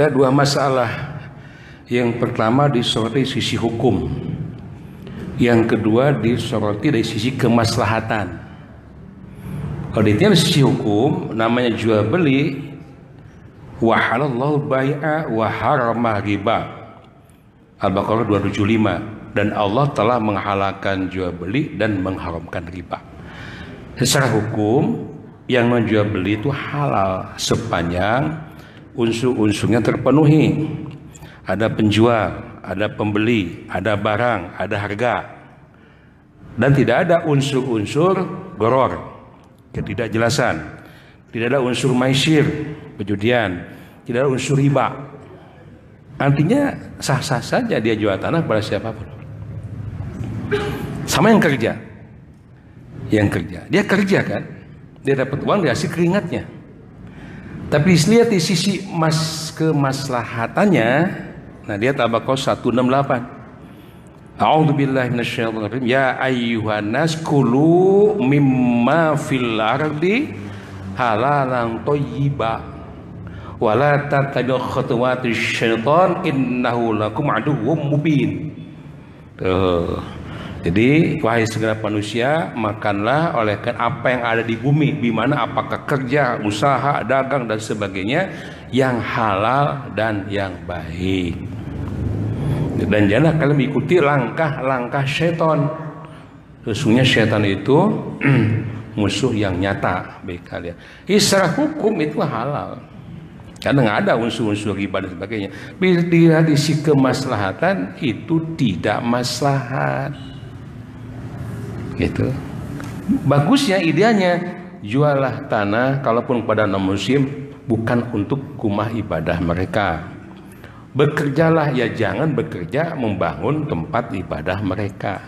Ada dua masalah. Yang pertama disoroti sisi hukum. Yang kedua disoroti dari sisi kemaslahatan. Kalau dilihat sisi hukum, namanya jual beli. Wahalallahu bai'a wa haramah riba. Al-Baqarah 275 dan Allah telah menghalalkan jual beli dan mengharamkan riba. Secara hukum yang menjual beli itu halal sepanjang unsur-unsurnya terpenuhi. Ada penjual, ada pembeli, ada barang, ada harga. Dan tidak ada unsur-unsur goror, ketidakjelasan. Tidak ada unsur maisir, perjudian. Tidak ada unsur riba. Artinya sah-sah saja dia jual tanah kepada siapapun. Sama yang kerja. Yang kerja. Dia kerja kan? Dia dapat uang dia hasil keringatnya tapi lihat di sisi mas kemaslahatannya, nah dia Tabaqah 168. A'udzu billahi minasyaitonir rajim. Ya ayyuhan nas kulu mimma fil ardi halalan thayyiba wa la tattabi'u khutuwatisy syaithan innahu lakum aduwwum mubin. Tuh. Jadi wahai segenap manusia makanlah oleh apa yang ada di bumi di mana apakah kerja, usaha, dagang dan sebagainya yang halal dan yang baik. Dan janganlah kalian mengikuti langkah-langkah setan. Sesungguhnya setan itu musuh yang nyata baik kalian. Istirahat hukum itu halal. Karena nggak ada unsur-unsur riba dan sebagainya. Bila di sisi kemaslahatan itu tidak maslahat gitu bagusnya idenya jualah tanah kalaupun pada non musim bukan untuk rumah ibadah mereka bekerjalah ya jangan bekerja membangun tempat ibadah mereka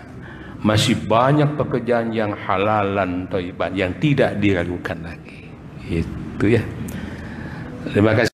masih banyak pekerjaan yang halalan toiban yang tidak diragukan lagi itu ya terima kasih